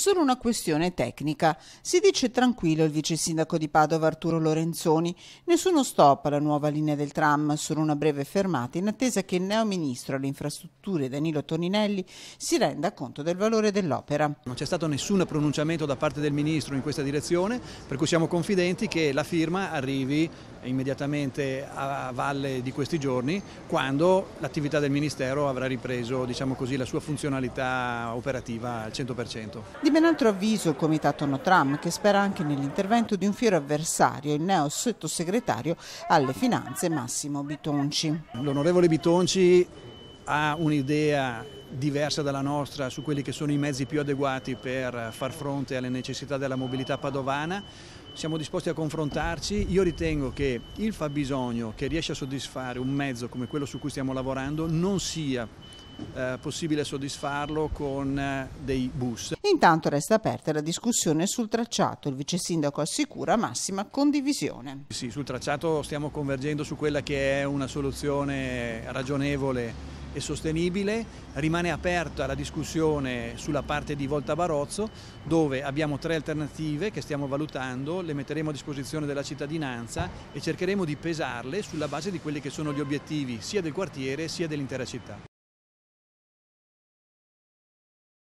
solo una questione tecnica. Si dice tranquillo il vice sindaco di Padova Arturo Lorenzoni. Nessuno stop alla nuova linea del tram, solo una breve fermata in attesa che il neo ministro alle infrastrutture Danilo Toninelli si renda conto del valore dell'opera. Non c'è stato nessun pronunciamento da parte del ministro in questa direzione, per cui siamo confidenti che la firma arrivi immediatamente a valle di questi giorni quando l'attività del Ministero avrà ripreso diciamo così, la sua funzionalità operativa al 100% di ben altro avviso il comitato Notram, che spera anche nell'intervento di un fiero avversario, il neo sottosegretario alle finanze Massimo Bitonci. L'onorevole Bitonci ha un'idea diversa dalla nostra su quelli che sono i mezzi più adeguati per far fronte alle necessità della mobilità padovana. Siamo disposti a confrontarci. Io ritengo che il fabbisogno che riesce a soddisfare un mezzo come quello su cui stiamo lavorando non sia eh, possibile soddisfarlo con eh, dei bus. Intanto resta aperta la discussione sul tracciato, il vice sindaco assicura massima condivisione. Sì, sul tracciato stiamo convergendo su quella che è una soluzione ragionevole e sostenibile, rimane aperta la discussione sulla parte di Volta Barozzo dove abbiamo tre alternative che stiamo valutando, le metteremo a disposizione della cittadinanza e cercheremo di pesarle sulla base di quelli che sono gli obiettivi sia del quartiere sia dell'intera città.